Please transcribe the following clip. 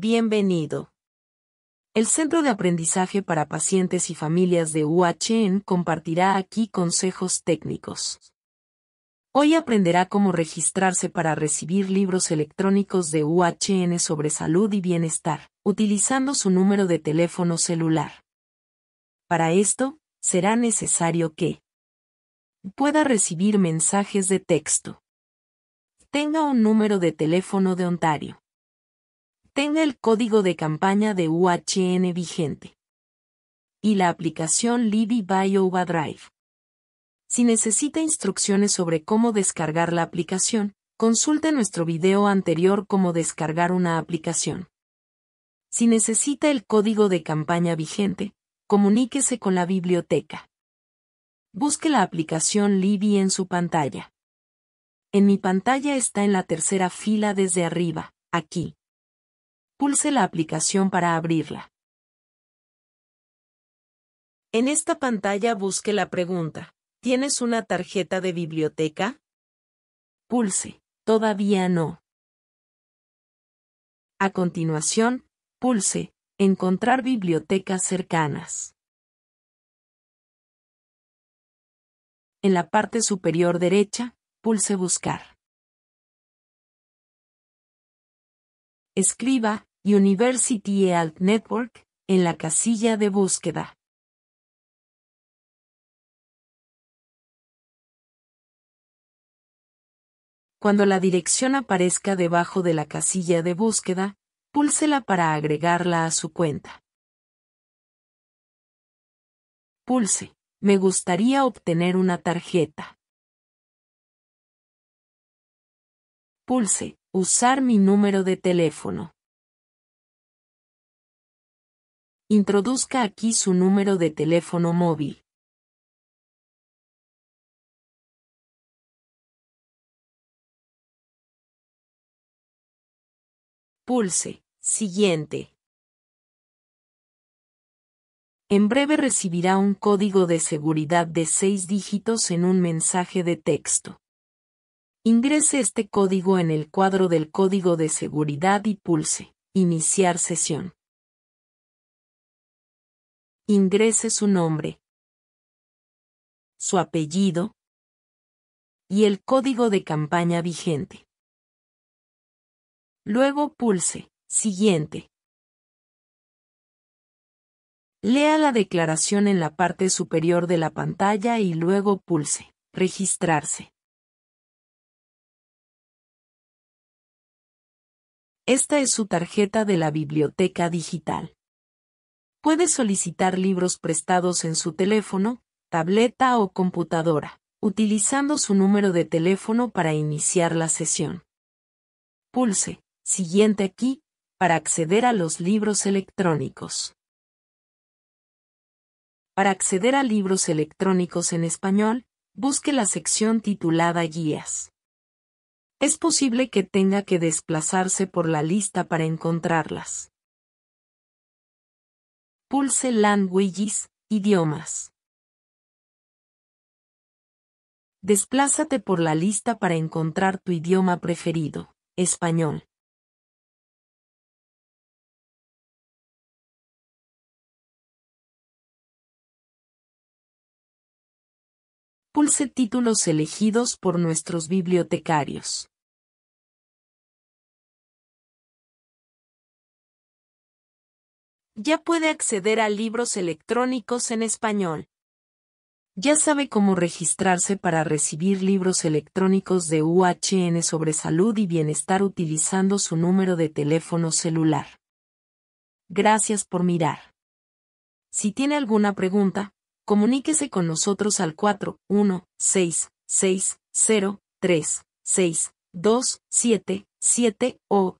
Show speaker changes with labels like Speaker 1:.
Speaker 1: Bienvenido. El Centro de Aprendizaje para Pacientes y Familias de UHN compartirá aquí consejos técnicos. Hoy aprenderá cómo registrarse para recibir libros electrónicos de UHN sobre salud y bienestar, utilizando su número de teléfono celular. Para esto, será necesario que pueda recibir mensajes de texto, tenga un número de teléfono de Ontario, tenga el código de campaña de UHN vigente. Y la aplicación Libby by Overdrive. Si necesita instrucciones sobre cómo descargar la aplicación, consulte nuestro video anterior Cómo descargar una aplicación. Si necesita el código de campaña vigente, comuníquese con la biblioteca. Busque la aplicación Libby en su pantalla. En mi pantalla está en la tercera fila desde arriba, aquí. Pulse la aplicación para abrirla. En esta pantalla busque la pregunta, ¿tienes una tarjeta de biblioteca? Pulse, todavía no. A continuación, pulse, encontrar bibliotecas cercanas. En la parte superior derecha, pulse
Speaker 2: buscar. escriba University Alt Network en la casilla de búsqueda.
Speaker 1: Cuando la dirección aparezca debajo de la casilla de búsqueda, púlsela para agregarla a su cuenta.
Speaker 2: Pulse, me gustaría obtener una tarjeta. Pulse, Usar mi número de teléfono. Introduzca aquí su número de teléfono móvil. Pulse
Speaker 1: Siguiente. En breve recibirá un código de seguridad de seis dígitos en un mensaje de texto. Ingrese este código en el cuadro del código de seguridad y pulse Iniciar sesión. Ingrese su nombre,
Speaker 2: su apellido y el código de campaña vigente. Luego pulse Siguiente.
Speaker 1: Lea la declaración en la parte superior de la pantalla y luego pulse Registrarse.
Speaker 2: Esta es su tarjeta de
Speaker 1: la biblioteca digital. Puede solicitar libros prestados en su teléfono, tableta o computadora, utilizando su número de teléfono para iniciar la sesión. Pulse Siguiente aquí para acceder a los libros electrónicos. Para acceder a libros electrónicos en español, busque la sección titulada Guías. Es posible que tenga que desplazarse por la lista para encontrarlas. Pulse Languages, idiomas.
Speaker 2: Desplázate por la lista para encontrar tu idioma preferido, español. Pulse títulos elegidos por nuestros bibliotecarios.
Speaker 1: Ya puede acceder a libros electrónicos en español. Ya sabe cómo registrarse para recibir libros electrónicos de UHN sobre salud y bienestar utilizando su número de teléfono celular. Gracias por mirar. Si tiene alguna pregunta, comuníquese con nosotros al 4166036277 o